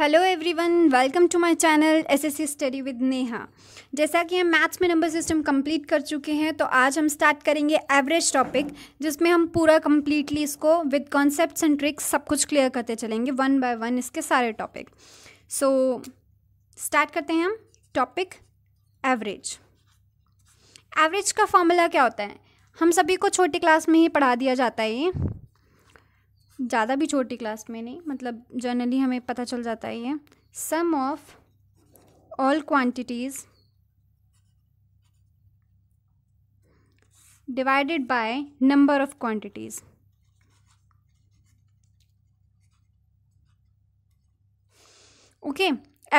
hello everyone welcome to my channel SSC study with Neha जैसा कि हम मैथ्स में नंबर सिस्टम कंप्लीट कर चुके हैं तो आज हम स्टार्ट करेंगे एवरेज टॉपिक जिसमें हम पूरा कंप्लीटली इसको विद कॉन्सेप्ट एंड ट्रिक्स सब कुछ क्लियर करते चलेंगे वन बाय वन इसके सारे टॉपिक सो स्टार्ट करते हैं हम टॉपिक एवरेज एवरेज का फॉर्मूला क्या होता है हम सभी को छोटी क्लास में ही पढ़ा दिया जाता है ये ज़्यादा भी छोटी क्लास में नहीं मतलब जनरली हमें पता चल जाता है sum of all quantities divided by number of quantities okay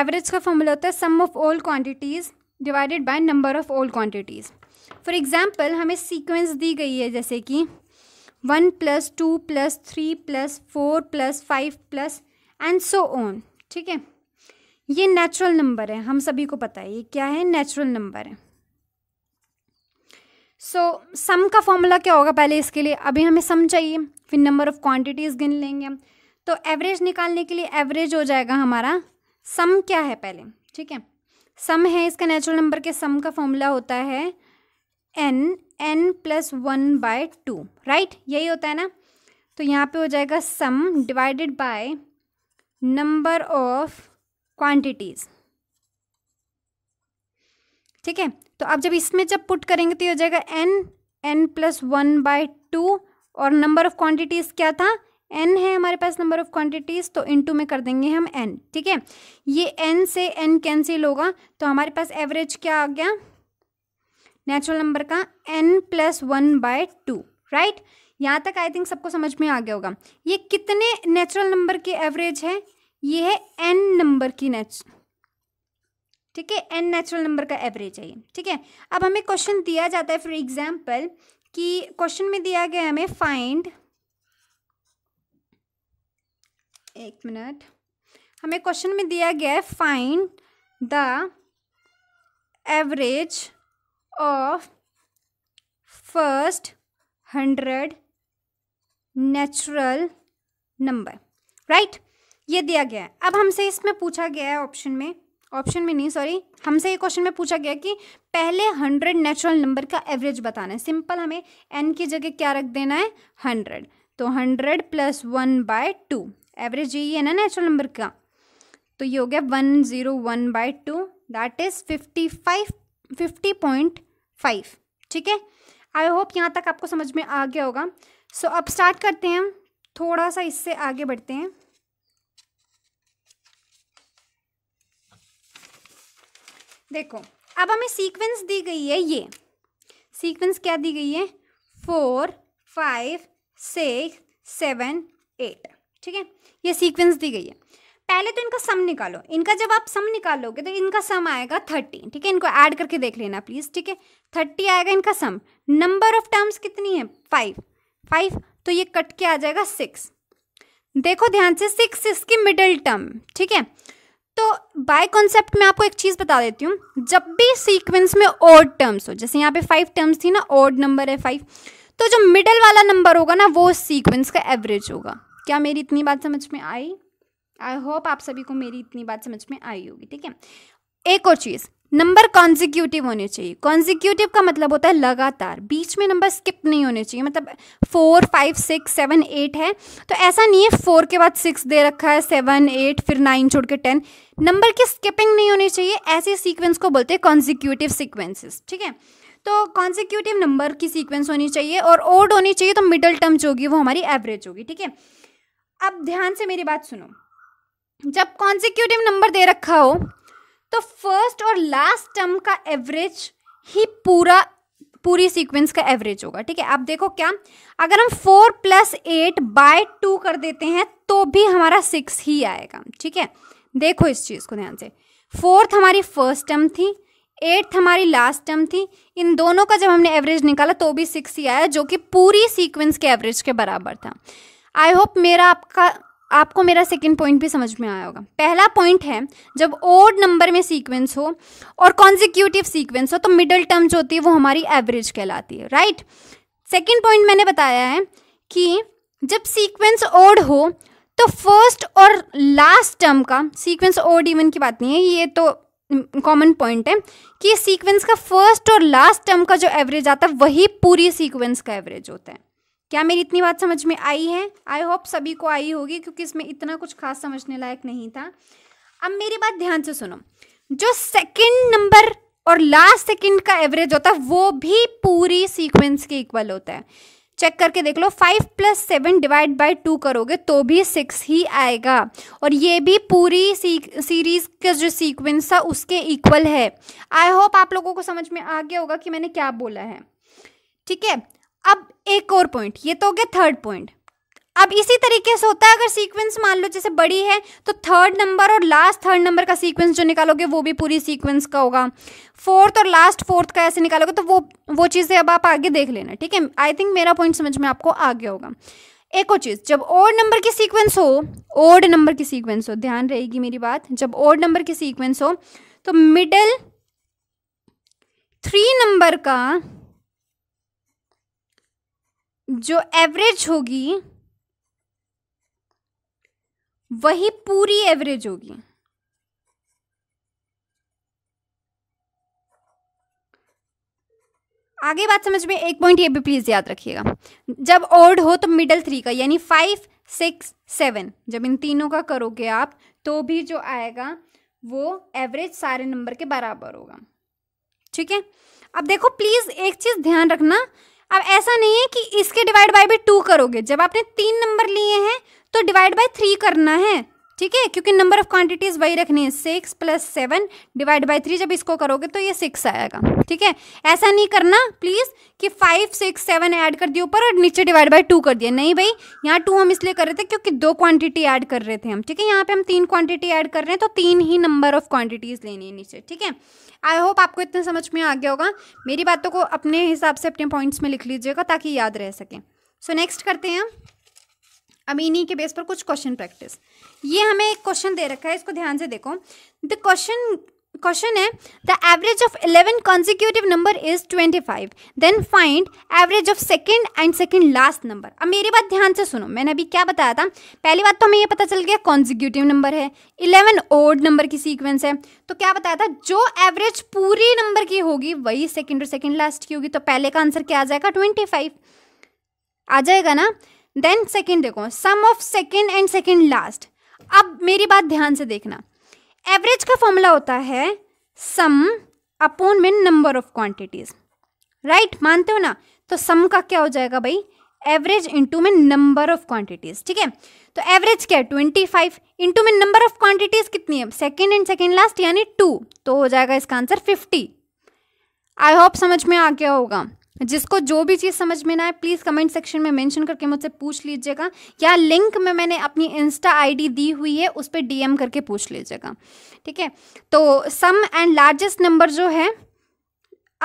average का फॉर्मूला होता है sum of all quantities divided by number of all quantities for example हमें सीक्वेंस दी गई है जैसे कि one plus two plus three plus four plus five plus and so on ठीक है ये नेचुरल नंबर है हम सभी को पता है ये क्या है नेचुरल नंबर है सो so, सम का फॉर्मूला क्या होगा पहले इसके लिए अभी हमें सम चाहिए फिर नंबर ऑफ क्वांटिटीज़ गिन लेंगे हम तो एवरेज निकालने के लिए एवरेज हो जाएगा हमारा सम क्या है पहले ठीक है सम है इसका नेचुरल नंबर के सम का फॉर्मूला होता है n n plus one by two right यही होता है ना तो यहाँ पे हो जाएगा sum divided by number of quantities ठीक है तो अब जब इसमें जब पुट करेंगे तो ये हो जाएगा n n plus one by two और नंबर ऑफ क्वांटिटीज क्या था एन है हमारे पास नंबर ऑफ क्वांटिटीज तो इनटू में कर देंगे हम एन ठीक है ये एन से एन कैंसिल होगा तो हमारे पास एवरेज क्या आ गया नेचुरल नंबर का n plus one by two right यहाँ तक आई थिंक सबको समझ में आ गया होगा ये कितने नेचुरल नंबर की एवरेज है ये है एन नंबर की नेच ठीक है एन नेचुरल नंबर का एवरेज है ये ठीक है अब हमें क्वेश्चन दिया जाता है फॉर एग्जाम्पल कि क्वेश्चन में दिया गया हमें फाइंड एक मिनट हमें क्वेश्चन में दिया गया है find the average of first 100 natural number right ये दिया गया है अब हमसे इसमें पूछा गया है ऑप्शन में ऑप्शन में नहीं सॉरी हमसे ये क्वेश्चन में पूछा गया कि पहले हंड्रेड नेचुरल नंबर का एवरेज बताना है सिंपल हमें एन की जगह क्या रख देना है हंड्रेड तो hundred plus one by two average यही है ना नेचुरल नंबर का तो ये हो गया one zero one by two that is fifty five fifty point five ठीक है आई होप यहाँ तक आपको समझ में आ गया होगा सो so, अब स्टार्ट करते हैं थोड़ा सा इससे आगे बढ़ते हैं देखो अब हमें सीक्वेंस दी गई है ये सीक्वेंस क्या दी गई है four five six seven eight ठीक है ये सीक्वेंस दी गई है पहले तो इनका सम निकालो इनका जब आप सम निकालोगे तो इनका सम आएगा थर्टी ठीक है इनको ऐड करके देख लेना प्लीज़ ठीक है थर्टी आएगा इनका सम नंबर ऑफ टर्म्स कितनी है फाइव फाइव तो ये कट के आ जाएगा सिक्स देखो ध्यान से सिक्स इसकी मिडिल टर्म ठीक है तो बाय कॉन्सेप्ट में आपको एक चीज़ बता देती हूँ जब भी सीक्वेंस में ओड टर्म्स हो जैसे यहाँ पे फाइव टर्म्स थी ना ओड नंबर है फाइव तो जो मिडल वाला नंबर होगा ना वो सीक्वेंस का एवरेज होगा क्या मेरी इतनी बात समझ में आई आई होप आप सभी को मेरी इतनी बात समझ में आई होगी ठीक है एक और चीज़ नंबर कॉन्जिक्यूटिव होने चाहिए कॉन्जिक्यूटिव का मतलब होता है लगातार बीच में नंबर स्किप नहीं होने चाहिए मतलब four five six seven eight है तो ऐसा नहीं है फोर के बाद सिक्स दे रखा है सेवन एट फिर नाइन छोड़ के टेन नंबर की स्किपिंग नहीं होनी चाहिए ऐसे सीक्वेंस को बोलते हैं कॉन्जिक्यूटिव सिक्वेंसेस ठीक है तो कॉन्जिक्यूटिव नंबर की सीक्वेंस होनी चाहिए और ओड होनी चाहिए तो मिडल टर्म जो होगी वो हमारी एवरेज होगी ठीक है अब ध्यान से मेरी बात सुनो जब कॉन्सिक्यूटिव नंबर दे रखा हो तो फर्स्ट और लास्ट टर्म का एवरेज ही पूरा पूरी सीक्वेंस का एवरेज होगा ठीक है आप देखो क्या अगर हम four plus eight by two कर देते हैं तो भी हमारा सिक्स ही आएगा ठीक है देखो इस चीज़ को ध्यान से फोर्थ हमारी फर्स्ट टर्म थी एट्थ हमारी लास्ट टर्म थी इन दोनों का जब हमने एवरेज निकाला तो भी सिक्स ही आया जो कि पूरी सीक्वेंस के एवरेज के बराबर था आई होप मेरा आपका आपको मेरा सेकेंड पॉइंट भी समझ में आया होगा पहला पॉइंट है जब ओड नंबर में सीक्वेंस हो और कॉन्जिक्यूटिव सीक्वेंस हो तो मिडल टर्म जो होती है वो हमारी एवरेज कहलाती है राइट सेकेंड पॉइंट मैंने बताया है कि जब सीक्वेंस ओड हो तो फर्स्ट और लास्ट टर्म का सीक्वेंस ओड इवन की बात नहीं है ये तो कॉमन पॉइंट है कि सीक्वेंस का फर्स्ट और लास्ट टर्म का जो एवरेज आता है वही पूरी सीक्वेंस का एवरेज होता है क्या मेरी इतनी बात समझ में आई है आई होप सभी को आई होगी क्योंकि इसमें इतना कुछ खास समझने लायक नहीं था अब मेरी बात ध्यान से सुनो जो सेकंड नंबर और लास्ट सेकंड का एवरेज होता है वो भी पूरी सीक्वेंस के इक्वल होता है चेक करके देख लो five plus seven divide by two करोगे तो भी सिक्स ही आएगा और ये भी पूरी सीरीज का जो सीक्वेंस था उसके इक्वल है आई होप आप लोगों को समझ में आ गया होगा कि मैंने क्या बोला है ठीक है अब एक और पॉइंट ये तो हो गया थर्ड पॉइंट अब इसी तरीके से होता है अगर सीक्वेंस मान लो जैसे बड़ी है तो थर्ड नंबर और लास्ट थर्ड नंबर का सीक्वेंस जो निकालोगे वो भी पूरी सीक्वेंस का होगा फोर्थ और लास्ट फोर्थ का ऐसे निकालोगे तो वो वो चीज़ें अब आप आगे देख लेना ठीक है आई थिंक मेरा पॉइंट समझ में आपको आ गया होगा एक और चीज़ जब ओड नंबर की सीक्वेंस हो ओड नंबर की सीक्वेंस हो ध्यान रहेगी मेरी बात जब ओड नंबर की सीक्वेंस हो तो मिडल थ्री नंबर का जो एवरेज होगी वही पूरी एवरेज होगी आगे बात समझ में एक पॉइंट ये भी प्लीज याद रखिएगा जब ओड हो तो मिडल थ्री का यानी फाइव सिक्स सेवन जब इन तीनों का करोगे आप तो भी जो आएगा वो एवरेज सारे नंबर के बराबर होगा ठीक है अब देखो प्लीज एक चीज ध्यान रखना अब ऐसा नहीं है कि इसके डिवाइड बाई भी टू करोगे जब आपने तीन नंबर लिए हैं तो डिवाइड बाय थ्री करना है ठीक है क्योंकि नंबर ऑफ क्वांटिटीज वही रखनी है six plus seven divide by three जब इसको करोगे तो ये सिक्स आएगा ठीक है ऐसा नहीं करना प्लीज़ कि फाइव सिक्स सेवन ऐड कर दिया ऊपर और नीचे डिवाइड बाई टू कर दिया नहीं भाई यहाँ टू हम इसलिए कर रहे थे क्योंकि दो क्वांटिटी ऐड कर रहे थे हम ठीक है यहाँ पे हम तीन क्वांटिटी ऐड कर रहे हैं तो तीन ही नंबर ऑफ क्वांटिटीज लेनी है नीचे ठीक है आई होप आपको इतना समझ में आ गया होगा मेरी बातों को अपने हिसाब से अपने पॉइंट्स में लिख लीजिएगा ताकि याद रह सके सो so, नेक्स्ट करते हैं अब इन्हीं के बेस पर कुछ क्वेश्चन प्रैक्टिस ये हमें एक क्वेश्चन दे रखा है इसको ध्यान से देखो द क्वेश्चन क्वेश्चन है the average of eleven consecutive number is twenty five then find average of second and second last number अब मेरी बात ध्यान से सुनो मैंने अभी क्या बताया था पहली बात तो हमें ये पता चल गया कॉन्जिक्यूटिव नंबर है इलेवन ओड नंबर की सीक्वेंस है तो क्या बताया था जो एवरेज पूरी नंबर की होगी वही सेकेंड और सेकेंड लास्ट की होगी तो पहले का आंसर क्या आ जाएगा ट्वेंटी फाइव आ जाएगा ना देन सेकेंड देखो sum of second and second last अब मेरी बात ध्यान से देखना एवरेज का फॉर्मूला होता है सम अपॉन मिन नंबर ऑफ क्वांटिटीज राइट मानते हो ना तो सम का क्या हो जाएगा भाई एवरेज इंटू मिन नंबर ऑफ क्वांटिटीज ठीक है तो एवरेज क्या है ट्वेंटी फाइव इंटू मिन नंबर ऑफ क्वांटिटीज कितनी है सेकेंड एंड सेकेंड लास्ट यानी टू तो हो जाएगा इसका आंसर फिफ्टी आई होप समझ में आ गया होगा जिसको जो भी चीज़ समझ में ना आए प्लीज़ कमेंट सेक्शन में मेंशन करके मुझसे पूछ लीजिएगा या लिंक में मैंने अपनी इंस्टा आईडी दी हुई है उस पर डीएम करके पूछ लीजिएगा ठीक है तो सम एंड लार्जेस्ट नंबर जो है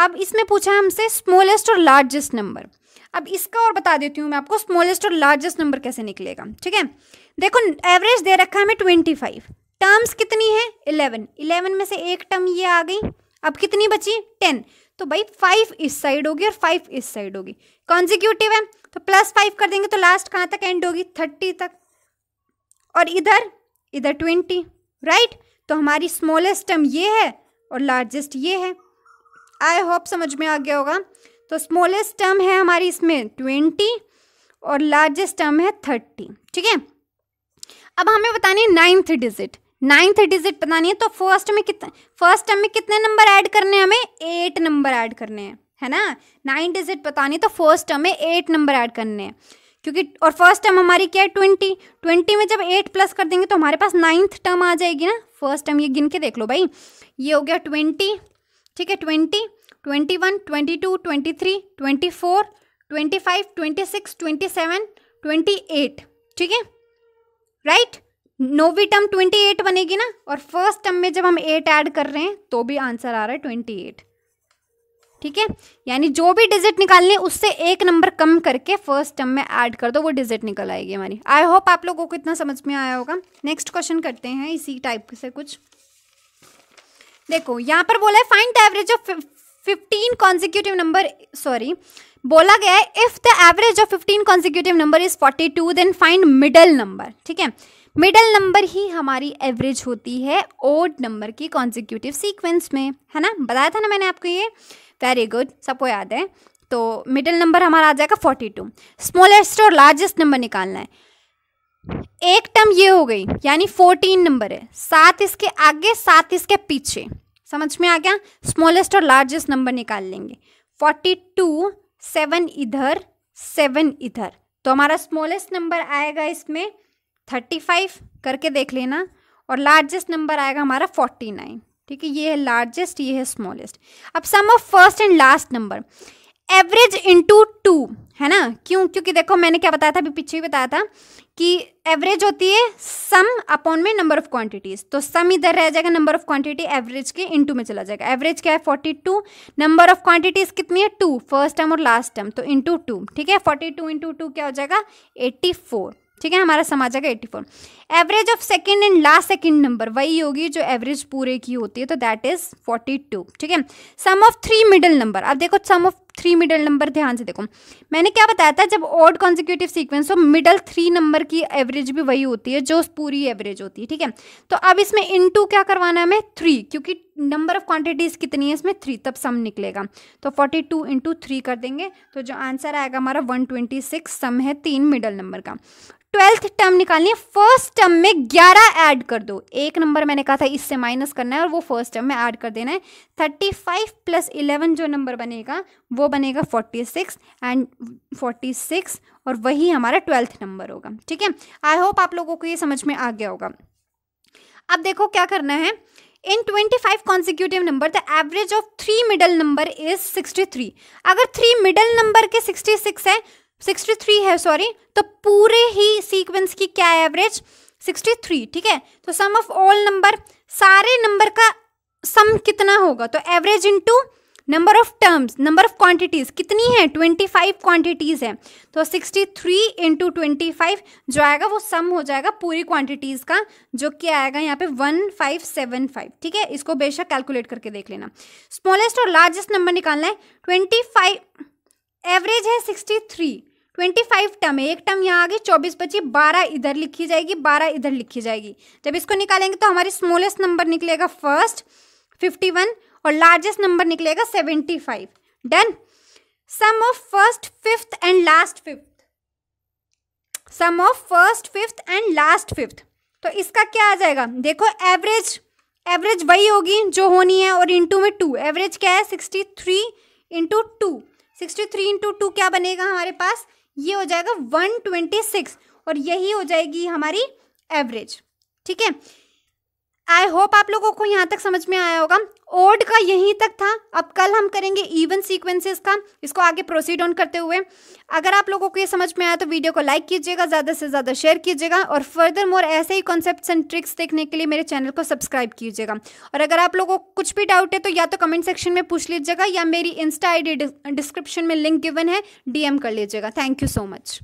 अब इसमें पूछा है हमसे स्मॉलेस्ट और लार्जेस्ट नंबर अब इसका और बता देती हूँ मैं आपको स्मॉलेस्ट और लार्जेस्ट नंबर कैसे निकलेगा ठीक है देखो एवरेज दे रखा है हमें ट्वेंटी फाइव टर्म्स कितनी है इलेवन इलेवन में से एक टर्म ये आ गई अब कितनी बची टेन तो भाई फाइव इस साइड होगी और फाइव इस साइड होगी कॉन्जिक्यूटिव है तो प्लस फाइव कर देंगे तो लास्ट कहाँ तक एंड होगी थर्टी तक और इधर इधर ट्वेंटी राइट तो हमारी स्मॉलेस्ट टर्म ये है और लार्जेस्ट ये है आई होप समझ में आ गया होगा तो स्मॉलेस्ट टर्म है हमारी इसमें ट्वेंटी और लार्जेस्ट टर्म है थर्टी ठीक है अब हमें बतानी नाइन्थ डिजिट नाइन्थ डिजिट पता नहीं है तो फर्स्ट में कितने फर्स्ट टर्म में कितने नंबर ऐड करने हैं हमें एट नंबर ऐड करने हैं है ना नाइन डिजिट पता नहीं तो फर्स्ट टर्म में एट नंबर ऐड करने हैं क्योंकि और फर्स्ट टर्म हमारी क्या है ट्वेंटी ट्वेंटी में जब एट प्लस कर देंगे तो हमारे पास नाइन्थ टर्म आ जाएगी ना फर्स्ट टर्म ये गिन के देख लो भाई ये हो गया ट्वेंटी ठीक है twenty twenty one twenty two twenty three twenty four twenty five twenty six twenty seven twenty eight ठीक है राइट नोवी टर्म ट्वेंटी एट बनेगी ना और फर्स्ट टर्म में जब हम एट ऐड कर रहे हैं तो भी आंसर आ रहा है ट्वेंटी एट ठीक है यानी जो भी डिजिट निकालनी है उससे एक नंबर कम करके फर्स्ट टर्म में ऐड कर दो वो डिजिट निकल आएगी हमारी आई होप आप लोगों को इतना समझ में आया होगा नेक्स्ट क्वेश्चन करते हैं इसी टाइप से कुछ देखो यहाँ पर बोला है find average of fifteen consecutive number sorry बोला गया है if the average of fifteen consecutive number is forty two then find middle number ठीक है मिडल नंबर ही हमारी एवरेज होती है ओड नंबर की कॉन्जिक्यूटिव सीक्वेंस में है ना बताया था ना मैंने आपको ये वेरी गुड सबको याद है तो मिडल नंबर हमारा आ जाएगा फोर्टी टू स्मॉलेस्ट और लार्जेस्ट नंबर निकालना है एक टर्म ये हो गई यानी फोर्टीन नंबर है सात इसके आगे सात इसके पीछे समझ में आ गया स्मॉलेस्ट और लार्जेस्ट नंबर निकाल लेंगे फोर्टी टू सेवन इधर सेवन इधर तो हमारा स्मॉलेस्ट नंबर आएगा इसमें थर्टी फाइव करके देख लेना और लार्जेस्ट नंबर आएगा हमारा फोर्टी नाइन ठीक है ये है लार्जेस्ट ये है स्मॉलेस्ट अब sum of first and last number average into two है ना क्यों क्योंकि देखो मैंने क्या बताया था अभी पीछे भी बताया था कि एवरेज होती है सम अपॉन में नंबर ऑफ क्वांटिटीज तो सम इधर रह जाएगा नंबर ऑफ क्वांटिटी एवरेज के इनटू में चला जाएगा एवरेज क्या है forty two number of quantities कितनी है टू फर्स्ट टर्म और लास्ट टर्म तो इंटू टू ठीक है फोर्टी टू इंटू टू क्या हो जाएगा एट्टी फोर ठीक है हमारा समाज आएगा eighty four average of second and last second number वही होगी जो एवरेज पूरे की होती है तो दैट इज फोर्टी टू ठीक है sum of three middle number अब देखो sum of three middle number ध्यान से देखो मैंने क्या बताया था जब ऑड कॉन्जिक्यूटिव सीक्वेंस हो मिडल थ्री नंबर की एवरेज भी वही होती है जो पूरी एवरेज होती है ठीक है तो अब इसमें इन क्या करवाना है हमें थ्री क्योंकि नंबर ऑफ क्वांटिटीज कितनी है इसमें थ्री तब सम निकलेगा तो फोर्टी टू इंटू थ्री कर देंगे तो जो आंसर आएगा हमारा वन ट्वेंटी सिक्स सम है तीन मिडल नंबर का ट्वेल्थ टर्म निकालनी है फर्स्ट टर्म में ग्यारह ऐड कर दो एक नंबर मैंने कहा था इससे माइनस करना है और वो फर्स्ट टर्म में ऐड कर देना है थर्टी फाइव प्लस इलेवन जो नंबर बनेगा वो बनेगा forty six and forty six और वही हमारा ट्वेल्थ नंबर होगा ठीक है आई होप आप लोगों को ये समझ में आ गया होगा अब देखो क्या करना है in twenty five 25 number the average of three middle number is sixty three अगर थ्री मिडल नंबर के सिक्सटी सिक्स है सिक्सटी थ्री है सॉरी तो पूरे ही सीक्वेंस की क्या एवरेज सिक्सटी थ्री ठीक है तो सम ऑफ ऑल नंबर सारे नंबर का सम कितना होगा तो average into number of terms number of quantities कितनी है ट्वेंटी फाइव क्वांटिटीज़ है तो sixty three into twenty five जो आएगा वो सम हो जाएगा पूरी क्वांटिटीज़ का जो कि आएगा यहाँ पे वन फाइव सेवन फाइव ठीक है इसको बेशक कैलकुलेट करके देख लेना स्मॉलेस्ट और लार्जेस्ट नंबर निकालना है ट्वेंटी फाइव एवरेज है sixty three twenty five term है एक टर्म यहाँ आ गई चौबीस बची बारह इधर लिखी जाएगी बारह इधर लिखी जाएगी जब इसको निकालेंगे तो हमारी स्मॉलेस्ट नंबर निकलेगा फर्स्ट फिफ्टी वन और लार्जेस्ट नंबर निकलेगा seventy five done sum of first fifth and last fifth sum of first fifth and last fifth तो इसका क्या आ जाएगा देखो एवरेज एवरेज वही होगी जो होनी है और इंटू में टू एवरेज क्या है sixty three into two sixty three into two क्या बनेगा हमारे पास ये हो जाएगा वन ट्वेंटी सिक्स और यही हो जाएगी हमारी एवरेज ठीक है आई होप आप लोगों को यहाँ तक समझ में आया होगा ओड का यहीं तक था अब कल हम करेंगे इवन सीक्वेंसेस का इसको आगे प्रोसीड ऑन करते हुए अगर आप लोगों को ये समझ में आया तो वीडियो को लाइक कीजिएगा ज़्यादा से ज़्यादा शेयर कीजिएगा और फर्दर मोर ऐसे ही कॉन्सेप्ट्स एंड ट्रिक्स देखने के लिए मेरे चैनल को सब्सक्राइब कीजिएगा और अगर आप लोगों को कुछ भी डाउट है तो या तो कमेंट सेक्शन में पूछ लीजिएगा या मेरी इंस्टा आई डिस्क्रिप्शन में लिंक गिवन है डीएम कर लीजिएगा थैंक यू सो मच